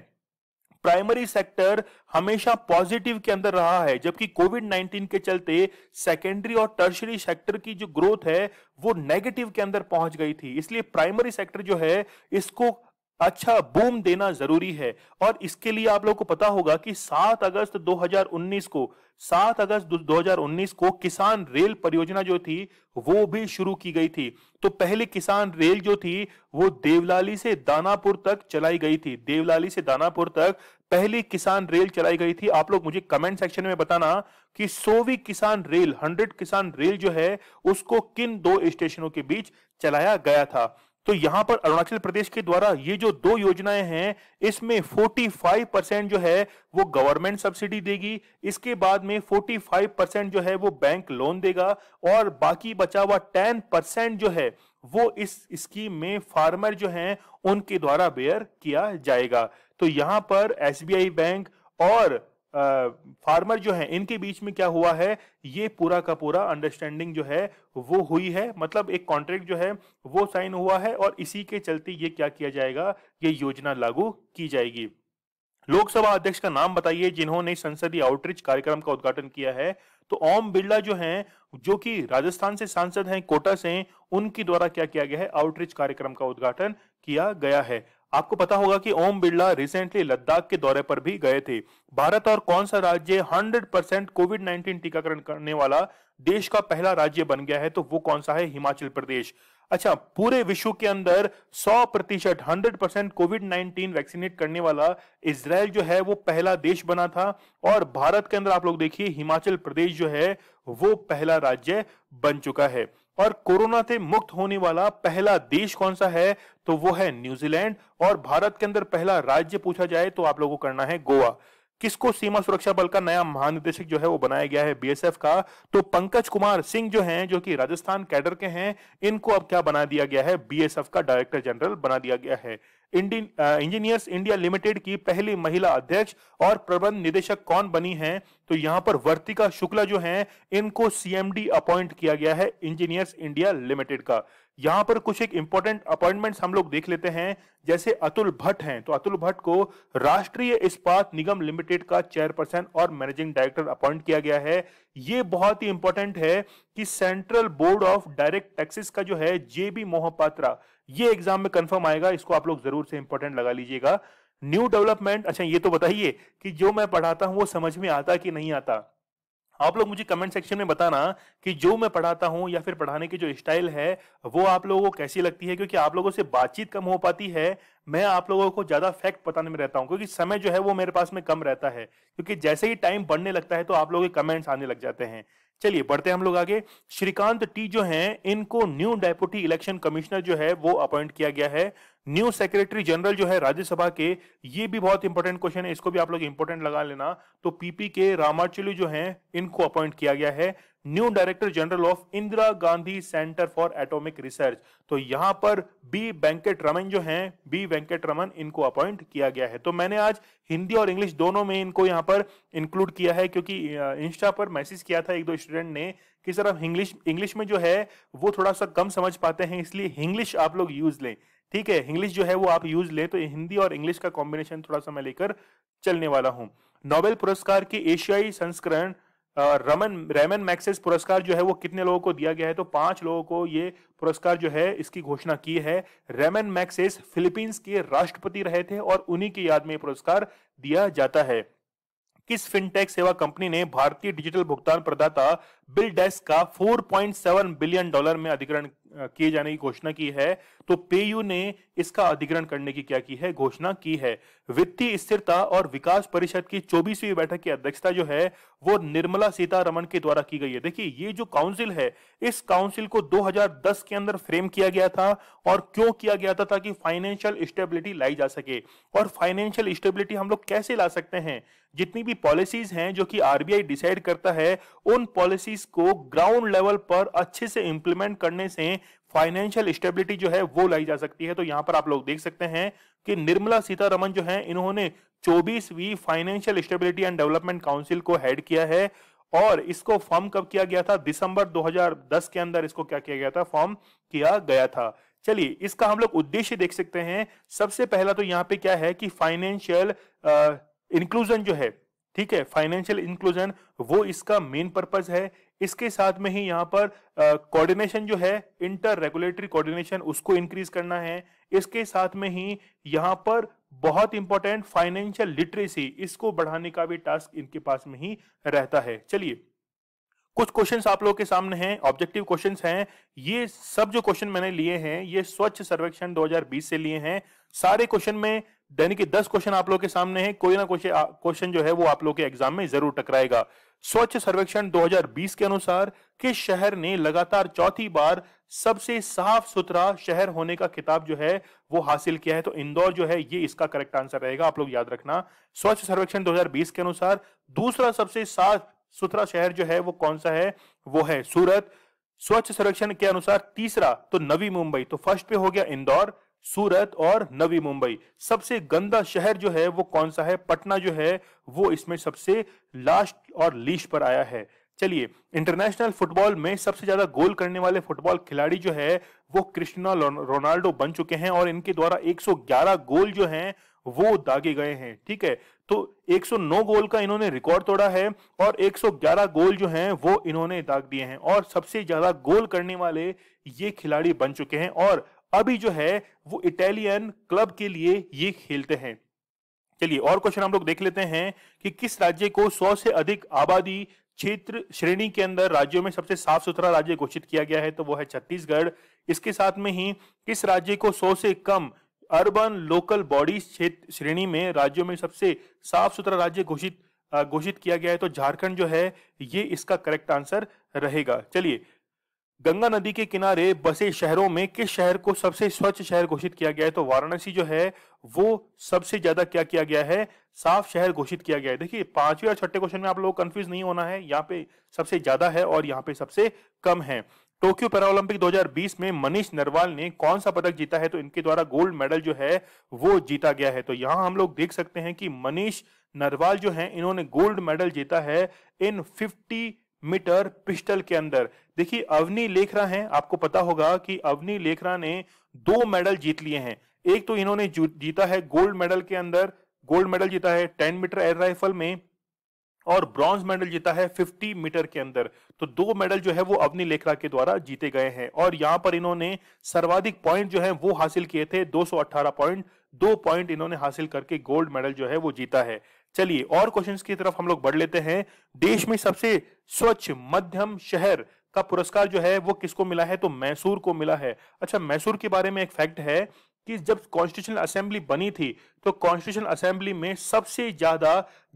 प्राइमरी सेक्टर हमेशा पॉजिटिव के अंदर रहा है जबकि कोविड 19 के चलते सेकेंडरी और टर्शरी सेक्टर की जो ग्रोथ है वो नेगेटिव के अंदर पहुंच गई थी इसलिए प्राइमरी सेक्टर जो है इसको अच्छा बूम देना जरूरी है और इसके लिए आप लोगों को पता होगा कि 7 अगस्त 2019 को 7 अगस्त 2019 को किसान रेल परियोजना जो थी वो भी शुरू की गई थी तो पहले किसान रेल जो थी वो देवलाली से दानापुर तक चलाई गई थी देवलाली से दानापुर तक पहली किसान रेल चलाई गई थी आप लोग मुझे कमेंट सेक्शन में बताना कि सोवी किसान रेल हंड्रेड किसान रेल जो है उसको किन दो स्टेशनों के बीच चलाया गया था तो यहां पर अरुणाचल प्रदेश के द्वारा ये जो दो योजनाएं हैं इसमें 45 परसेंट जो है वो गवर्नमेंट सब्सिडी देगी इसके बाद में 45 परसेंट जो है वो बैंक लोन देगा और बाकी बचा हुआ 10 परसेंट जो है वो इस स्कीम में फार्मर जो हैं उनके द्वारा बेयर किया जाएगा तो यहां पर एसबीआई बैंक और फार्मर जो है इनके बीच में क्या हुआ है ये पूरा का पूरा अंडरस्टैंडिंग जो है वो हुई है मतलब एक कॉन्ट्रैक्ट जो है वो साइन हुआ है और इसी के चलते ये क्या किया जाएगा ये योजना लागू की जाएगी लोकसभा अध्यक्ष का नाम बताइए जिन्होंने संसदीय आउटरीच कार्यक्रम का उद्घाटन किया है तो ओम बिरला जो हैं जो कि राजस्थान से सांसद हैं कोटा से उनके द्वारा क्या किया गया है आउटरीच कार्यक्रम का उद्घाटन किया गया है आपको पता होगा कि ओम बिरला रिसेंटली लद्दाख के दौरे पर भी गए थे भारत और कौन सा राज्य 100 परसेंट कोविड 19 टीकाकरण करने वाला देश का पहला राज्य बन गया है तो वो कौन सा है हिमाचल प्रदेश अच्छा पूरे विश्व के अंदर 100 प्रतिशत हंड्रेड परसेंट कोविड 19 वैक्सीनेट करने वाला इसराइल जो है वो पहला देश बना था और भारत के अंदर आप लोग देखिए हिमाचल प्रदेश जो है वो पहला राज्य बन चुका है और कोरोना से मुक्त होने वाला पहला देश कौन सा है तो वो है न्यूजीलैंड और भारत के अंदर पहला राज्य पूछा जाए तो आप लोगों को करना है गोवा किसको सीमा सुरक्षा बल का नया महानिदेशक जो है वो बनाया गया है बीएसएफ का तो पंकज कुमार सिंह जो हैं जो कि राजस्थान कैडर के हैं इनको अब क्या बना दिया गया है बीएसएफ का डायरेक्टर जनरल बना दिया गया है इंजीनियर्स इंडिया लिमिटेड की पहली महिला अध्यक्ष और प्रबंध निदेशक कौन बनी हैं तो यहां पर वर्तिका शुक्ला जो हैं इनको सीएमडी अपॉइंट किया गया है इंजीनियर्स इंडिया लिमिटेड का यहां पर कुछ एक इंपॉर्टेंट अपॉइंटमेंट्स हम लोग देख लेते हैं जैसे अतुल भट्ट हैं तो अतुल भट्ट को राष्ट्रीय इस्पात निगम लिमिटेड का चेयरपर्सन और मैनेजिंग डायरेक्टर अपॉइंट किया गया है ये बहुत ही इंपॉर्टेंट है कि central board of direct taxes का जो है जेबी मोहपात्रा ये एग्जाम में कंफर्म आएगा इसको आप लोग जरूर से इंपॉर्टेंट लगा लीजिएगा न्यू डेवलपमेंट अच्छा ये तो बताइए कि जो मैं पढ़ाता हूं वो समझ में आता कि नहीं आता आप लोग मुझे कमेंट सेक्शन में बताना कि जो मैं पढ़ाता हूं या फिर पढ़ाने की जो स्टाइल है वो आप लोगों को कैसी लगती है क्योंकि आप लोगों से बातचीत कम हो पाती है मैं आप लोगों को ज्यादा फैक्ट बताने में रहता हूं क्योंकि समय जो है वो मेरे पास में कम रहता है क्योंकि जैसे ही टाइम बढ़ने लगता है तो आप लोगों के कमेंट्स आने लग जाते हैं चलिए बढ़ते हैं हम लोग आगे श्रीकांत टी जो हैं इनको न्यू डेपुटी इलेक्शन कमिश्नर जो है वो अपॉइंट किया गया है न्यू सेक्रेटरी जनरल जो है राज्यसभा के ये भी बहुत इंपॉर्टेंट क्वेश्चन है इसको भी आप लोग इंपॉर्टेंट लगा लेना तो पीपी के रामाचुल जो हैं इनको अपॉइंट किया गया है new director general of Indira Gandhi centre for atomic research तो यहां पर बी वेंकट रमन जो हैं बी वेंकट रमन इनको अपॉइंट किया गया है तो मैंने आज हिंदी और इंग्लिश दोनों में इनको यहां पर इंक्लूड किया है क्योंकि इंस्टा पर मैसेज किया था एक दो स्टूडेंट ने कि सर आप इंग्लिश इंग्लिश में जो है वो थोड़ा सा कम समझ पाते हैं इसलिए इंग्लिश आप लोग यूज लें ठीक है इंग्लिश जो है वो आप यूज लें तो हिंदी और इंग्लिश का कॉम्बिनेशन थोड़ा सा मैं लेकर चलने वाला हूं नोबेल पुरस्कार की एशियाई संस्करण रमन रेमन मैक्सेस पुरस्कार जो है वो कितने लोगों को दिया गया है तो पांच लोगों को ये पुरस्कार जो है इसकी घोषणा की है रेमन मैक्सेस फिलीपींस के राष्ट्रपति रहे थे और उन्हीं की याद में पुरस्कार दिया जाता है किस फिनटेक सेवा कंपनी ने भारतीय डिजिटल भुगतान प्रदाता बिल डेस्क का 4.7 बिलियन डॉलर में अधिग्रहण किए जाने की घोषणा की है तो पेयू ने इसका अधिग्रहण करने की क्या की है घोषणा की है वित्तीय स्थिरता और विकास परिषद की चौबीसवीं बैठक की अध्यक्षता जो है वो निर्मला सीतारमण के द्वारा की गई है देखिए ये जो काउंसिल है इस काउंसिल को 2010 के अंदर फ्रेम किया गया था और क्यों किया गया था ताकि फाइनेंशियल स्टेबिलिटी लाई जा सके और फाइनेंशियल स्टेबिलिटी हम लोग कैसे ला सकते हैं जितनी भी पॉलिसीज हैं जो कि आरबीआई डिसाइड करता है उन पॉलिसीज को ग्राउंड लेवल पर अच्छे से इंप्लीमेंट करने से फाइनेंशियल स्टेबिलिटी जो है वो लाई जा सकती है तो यहां पर आप लोग देख सकते हैं कि निर्मला सीतारमन जो है इन्होंने चौबीसवी financial stability and development council को हेड किया है और इसको फॉर्म कब किया गया था दिसंबर 2010 के अंदर इसको क्या किया गया था फॉर्म किया गया था चलिए इसका हम लोग उद्देश्य देख सकते हैं सबसे पहला तो यहाँ पे क्या है कि फाइनेंशियल इंक्लूजन जो है ठीक है फाइनेंशियल इंक्लूजन वो इसका मेन पर्पज है इसके साथ में ही यहाँ पर कोऑर्डिनेशन जो है इंटर रेगुलेटरी कोऑर्डिनेशन उसको इंक्रीज करना है इसके साथ में ही यहाँ पर बहुत इंपॉर्टेंट फाइनेंशियल लिटरेसी इसको बढ़ाने का भी टास्क इनके पास में ही रहता है चलिए कुछ क्वेश्चंस आप लोगों के सामने हैं ऑब्जेक्टिव क्वेश्चंस हैं ये सब जो क्वेश्चन मैंने लिए हैं ये स्वच्छ सर्वेक्षण 2020 से लिए हैं सारे क्वेश्चन में यानी कि दस क्वेश्चन आप लोग के सामने है कोई ना क्वेश्चन क्वेश्चन जो है वो आप लोग के एग्जाम में जरूर टकराएगा स्वच्छ सर्वेक्षण 2020 के अनुसार किस शहर ने लगातार चौथी बार सबसे साफ सुथरा शहर होने का खिताब जो है वो हासिल किया है तो इंदौर जो है ये इसका करेक्ट आंसर रहेगा आप लोग याद रखना स्वच्छ सर्वेक्षण 2020 के अनुसार दूसरा सबसे साफ सुथरा शहर जो है वो कौन सा है वो है सूरत स्वच्छ सर्वेक्षण के अनुसार तीसरा तो नवी मुंबई तो फर्स्ट पे हो गया इंदौर सूरत और नवी मुंबई सबसे गंदा शहर जो है वो कौन सा है पटना जो है वो इसमें सबसे लास्ट और लीस्ट पर आया है चलिए इंटरनेशनल फुटबॉल में सबसे ज्यादा गोल करने वाले फुटबॉल खिलाड़ी जो है वो क्रिस्टिना रोनाल्डो बन चुके हैं और इनके द्वारा 111 गोल जो हैं वो दागे गए हैं ठीक है तो 109 गोल का इन्होंने रिकॉर्ड तोड़ा है और 111 गोल जो हैं वो इन्होंने दाग दिए हैं और सबसे ज्यादा गोल करने वाले ये खिलाड़ी बन चुके हैं और अभी जो है वो इटालियन क्लब के लिए ये खेलते हैं चलिए और क्वेश्चन हम लोग देख लेते हैं कि किस राज्य को 100 से अधिक आबादी क्षेत्र श्रेणी के अंदर राज्यों में सबसे साफ सुथरा राज्य घोषित किया गया है तो वो है छत्तीसगढ़ इसके साथ में ही किस राज्य को 100 से कम अर्बन लोकल बॉडी क्षेत्र श्रेणी में राज्यों में सबसे साफ सुथरा राज्य घोषित घोषित किया गया है तो झारखंड जो है ये इसका करेक्ट आंसर रहेगा चलिए गंगा नदी के किनारे बसे शहरों में किस शहर को सबसे स्वच्छ शहर घोषित किया गया है तो वाराणसी जो है वो सबसे ज्यादा क्या किया गया है साफ शहर घोषित किया गया है देखिए पांचवें और छठे क्वेश्चन में आप लोग कंफ्यूज नहीं होना है यहाँ पे सबसे ज्यादा है और यहाँ पे सबसे कम है टोक्यो पैरालंपिक 2020 में मनीष नरवाल ने कौन सा पदक जीता है तो इनके द्वारा गोल्ड मेडल जो है वो जीता गया है तो यहाँ हम लोग देख सकते हैं कि मनीष नरवाल जो है इन्होंने गोल्ड मेडल जीता है इन फिफ्टी मीटर पिस्टल के अंदर देखिए अवनी लेखरा हैं आपको पता होगा कि अवनी लेखरा ने दो मेडल जीत लिए हैं एक तो इन्होंने जीता है गोल्ड मेडल के अंदर गोल्ड मेडल जीता है टेन मीटर एयर राइफल में और ब्रॉन्ज मेडल जीता है 50 मीटर के अंदर तो दो मेडल जो है वो अवनी लेखरा के द्वारा जीते गए हैं और यहां पर इन्होंने सर्वाधिक पॉइंट जो है वो हासिल किए थे 218 पॉइंट दो पॉइंट इन्होंने हासिल करके गोल्ड मेडल जो है वो जीता है चलिए और क्वेश्चंस की तरफ हम लोग बढ़ लेते हैं देश में सबसे स्वच्छ मध्यम शहर का पुरस्कार जो है वो किसको मिला है तो मैसूर को मिला है अच्छा मैसूर के बारे में एक फैक्ट है कि जब कॉन्स्टिट्यूशन असेंबली बनी थी तो कॉन्स्टिट्यूशन असेंबली में सबसे ज्यादा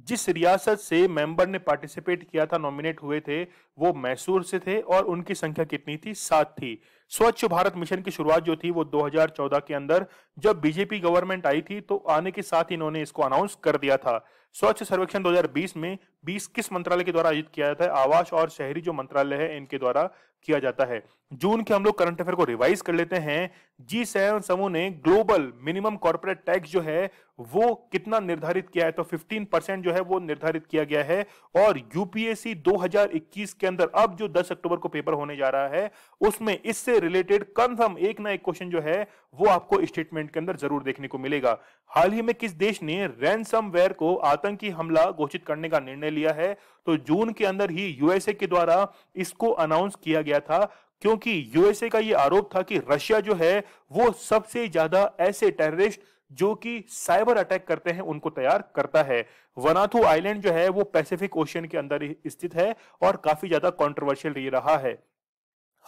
जिस रियासत से मेंबर ने पार्टिसिपेट किया था नॉमिनेट हुए थे वो मैसूर से थे और उनकी संख्या कितनी थी सात थी स्वच्छ भारत मिशन की शुरुआत जो थी वो 2014 के अंदर जब बीजेपी गवर्नमेंट आई थी तो आने के साथ इन्होंने इसको अनाउंस कर दिया था स्वच्छ सर्वेक्षण 2020 में 20 किस मंत्रालय के द्वारा आयोजित किया जाता है आवास और शहरी जो मंत्रालय है इनके द्वारा किया जाता है जून के हम लोग करंट अफेयर को रिवाइज कर लेते हैं जी सेवन समूह ने ग्लोबल मिनिमम कॉर्पोरेट टैक्स जो है वो कितना निर्धारित किया है तो 15 परसेंट जो है वो निर्धारित किया गया है और यूपीएससी 2021 के अंदर अब जो 10 अक्टूबर को पेपर होने जा रहा है उसमें इससे रिलेटेड कंफर्म एक ना एक क्वेश्चन जो है वो आपको स्टेटमेंट के अंदर जरूर देखने को मिलेगा हाल ही में किस देश ने रैनसमवेयर को आतंकी हमला घोषित करने का निर्णय लिया है तो जून के अंदर ही यूएसए के द्वारा इसको अनाउंस किया गया था क्योंकि यूएसए का यह आरोप था कि रशिया जो है वो सबसे ज्यादा ऐसे टेररिस्ट जो कि साइबर अटैक करते हैं उनको तैयार करता है वनाथू आइलैंड जो है वो पैसिफिक ओशियन के अंदर स्थित है और काफी ज्यादा कॉन्ट्रोवर्शियल रहा है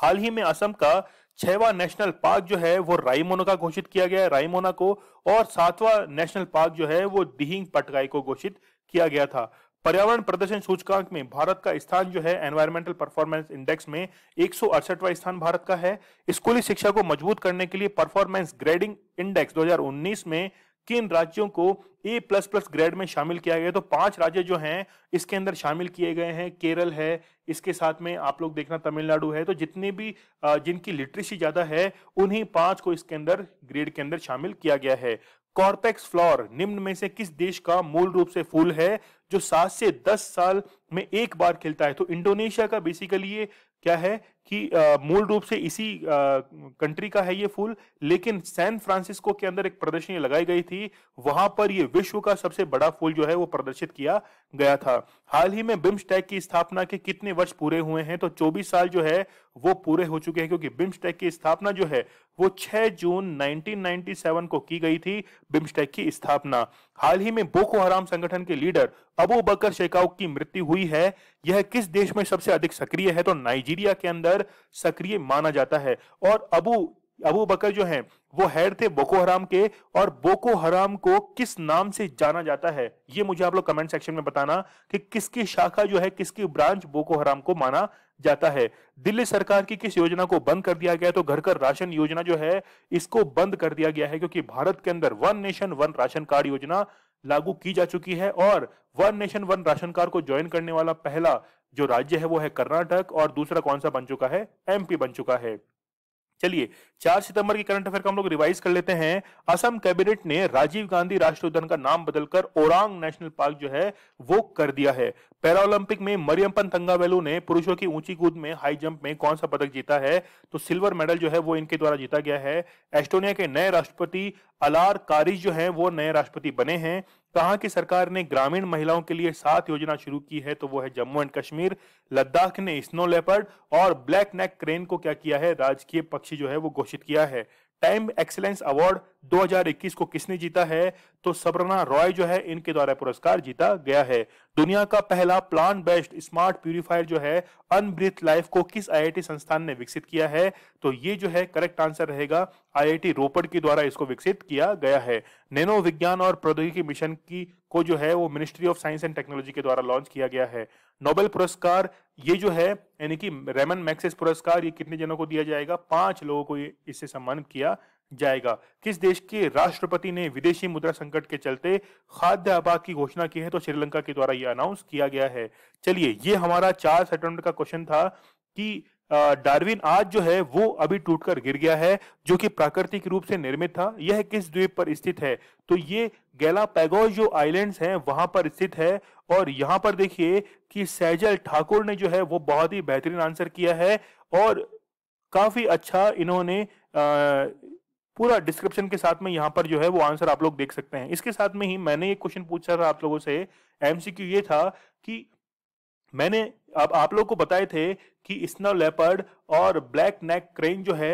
हाल ही में असम का छवा नेशनल पार्क जो है वो राइमोना का घोषित किया गया है राइमोना को और सातवां नेशनल पार्क जो है वो दिहिंग पटकाई को घोषित किया गया था पर्यावरण प्रदर्शन सूचकांक में भारत का स्थान जो है एनवायरमेंटल परफॉर्मेंस इंडेक्स में एक स्थान भारत का है स्कूली शिक्षा को मजबूत करने के लिए परफॉर्मेंस ग्रेडिंग इंडेक्स 2019 में किन राज्यों को ए प्लस प्लस ग्रेड में शामिल किया गया तो पांच राज्य जो हैं इसके अंदर शामिल किए गए हैं केरल है इसके साथ में आप लोग देखना तमिलनाडु है तो जितने भी जिनकी लिटरेसी ज्यादा है उन्हीं पांच को इसके अंदर ग्रेड के अंदर शामिल किया गया है कॉर्पेक्स फ्लोर निम्न में से किस देश का मूल रूप से फूल है जो सात से दस साल में एक बार खिलता है तो इंडोनेशिया का बेसिकली ये क्या है कि मूल रूप से इसी कंट्री का है ये फूल लेकिन सैन फ्रांसिस्को के अंदर एक प्रदर्शनी लगाई गई थी वहां पर ये विश्व का सबसे बड़ा फूल जो है वो प्रदर्शित किया गया था हाल ही में बिम्सटेक की स्थापना के कितने वर्ष पूरे हुए हैं तो 24 साल जो है वो पूरे हो चुके हैं क्योंकि बिम्सटेक की स्थापना जो है वो 6 जून 1997 को की गई थी बिम्सटेक की स्थापना हाल ही में बोको हराम संगठन के लीडर अबू बकर शेकाउ की मृत्यु हुई है यह किस देश में सबसे अधिक सक्रिय है तो नाइजीरिया के अंदर अंदर सक्रिय माना जाता है और अबू अबू बकर जो हैं वो हेड थे बोको हराम के और बोको हराम को किस नाम से जाना जाता है ये मुझे आप लोग कमेंट सेक्शन में बताना कि किसकी शाखा जो है किसकी ब्रांच बोको हराम को माना जाता है दिल्ली सरकार की किस योजना को बंद कर दिया गया तो घर घर राशन योजना जो है इसको बंद कर दिया गया है क्योंकि भारत के अंदर one nation one ration card योजना लागू की जा चुकी है और one nation one ration card को ज्वाइन करने वाला पहला जो राज्य है वो है कर्नाटक और दूसरा कौन सा बन चुका है एमपी बन चुका है चलिए चार सितंबर की करंट अफेयर का हम लोग रिवाइज कर लेते हैं असम कैबिनेट ने राजीव गांधी राष्ट्रीय उद्यान का नाम बदलकर ओरांग नेशनल पार्क जो है वो कर दिया है ओलंपिक में मरियमपन तंगावेलू ने पुरुषों की ऊंची कूद में हाई जंप में कौन सा पदक जीता है तो सिल्वर मेडल जो है वो इनके द्वारा जीता गया है एस्टोनिया के नए राष्ट्रपति अलार कारी जो है वो नए राष्ट्रपति बने हैं कहा कि सरकार ने ग्रामीण महिलाओं के लिए सात योजना शुरू की है तो वो है जम्मू एंड कश्मीर लद्दाख ने स्नो लेपर्ड और ब्लैक नेक क्रेन को क्या किया है राजकीय पक्षी जो है वो घोषित किया है टाइम एक्सीलेंस अवार्ड 2021 को किसने जीता है तो सबरना रॉय जो है इनके द्वारा पुरस्कार जीता गया है दुनिया का पहला प्लान बेस्ड स्मार्ट प्यूरिफायर जो है अनब्रीथ लाइफ को किस आईआईटी संस्थान ने विकसित किया है तो ये जो है करेक्ट आंसर रहेगा आईआईटी रोपड़ के द्वारा इसको विकसित किया गया है नैनो विज्ञान और प्रौद्योगिकी मिशन की को जो है वो ministry of science and technology के द्वारा लॉन्च किया गया है नोबेल पुरस्कार ये जो है यानी कि रेमन मैक्सिस पुरस्कार ये कितने जनों को दिया जाएगा पांच लोगों को इससे सम्मानित किया जाएगा किस देश के राष्ट्रपति ने विदेशी मुद्रा संकट के चलते खाद्य आपात की घोषणा की है तो श्रीलंका के द्वारा यह अनाउंस किया गया है चलिए ये हमारा चार सेटेम्बर का क्वेश्चन था कि डार्विन आज जो है वो अभी टूटकर गिर गया है जो कि प्राकृतिक रूप से निर्मित था यह किस द्वीप पर स्थित है तो ये गैलापैगोस जो आइलैंड्स हैं वहां पर स्थित है और यहाँ पर देखिए कि सैजल ठाकुर ने जो है वो बहुत ही बेहतरीन आंसर किया है और काफी अच्छा इन्होंने आ, पूरा डिस्क्रिप्शन के साथ में यहाँ पर जो है वो आंसर आप लोग देख सकते हैं इसके साथ में ही मैंने ये क्वेश्चन पूछा था आप लोगों से एमसीक्यू ये था कि मैंने अब आप लोग को बताए थे कि स्नो लेपर्ड और ब्लैक नेक क्रेन जो है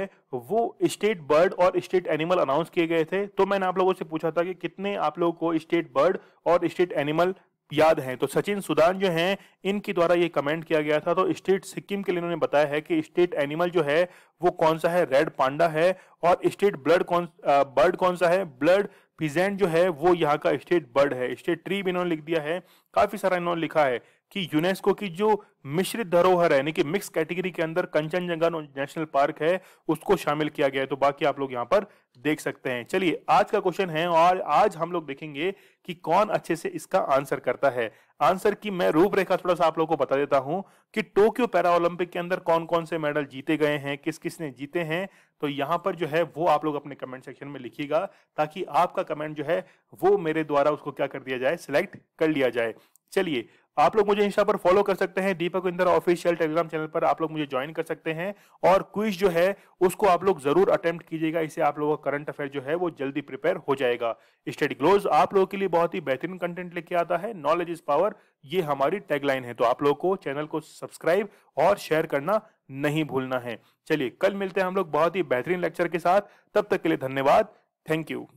वो स्टेट बर्ड और स्टेट एनिमल अनाउंस किए गए थे तो मैंने आप लोगों से पूछा था कि कितने आप लोगों को स्टेट बर्ड और स्टेट एनिमल याद हैं तो सचिन सुदान जो हैं इनके द्वारा ये कमेंट किया गया था तो स्टेट सिक्किम के लिए इन्होंने बताया है कि स्टेट एनिमल जो है वो कौन सा है रेड पांडा है और स्टेट ब्लड कौन बर्ड कौन सा है ब्लड पिजेंट जो है वो यहाँ का स्टेट बर्ड है स्टेट ट्री भी इन्होंने लिख दिया है काफी सारा इन्होंने लिखा है कि यूनेस्को की जो मिश्रित धरोहर है यानी कि मिक्स कैटेगरी के अंदर कंचनजंगा नेशनल पार्क है उसको शामिल किया गया है तो बाकी आप लोग यहाँ पर देख सकते हैं चलिए आज का क्वेश्चन है और आज हम लोग देखेंगे कि कौन अच्छे से इसका आंसर करता है आंसर की मैं रूपरेखा थोड़ा सा आप लोगों को बता देता हूं कि टोक्यो पैरा ओलंपिक के अंदर कौन कौन से मेडल जीते गए हैं किस किस ने जीते हैं तो यहां पर जो है वो आप लोग अपने कमेंट सेक्शन में लिखिएगा ताकि आपका कमेंट जो है वो मेरे द्वारा उसको क्या कर दिया जाए सिलेक्ट कर लिया जाए चलिए आप लोग मुझे इंस्टा पर फॉलो कर सकते हैं Deepak Inder official Telegram channel पर आप लोग मुझे ज्वाइन कर सकते हैं और क्विज जो है उसको आप लोग जरूर अटेम्प्ट कीजिएगा इससे आप लोगों का करंट अफेयर जो है वो जल्दी प्रिपेयर हो जाएगा स्टडी ग्लोज आप लोगों के लिए बहुत ही बेहतरीन कंटेंट लेके आता है नॉलेज इज पावर ये हमारी टैगलाइन है तो आप लोग को चैनल को सब्सक्राइब और शेयर करना नहीं भूलना है चलिए कल मिलते हैं हम लोग बहुत ही बेहतरीन लेक्चर के साथ तब तक के लिए धन्यवाद थैंक यू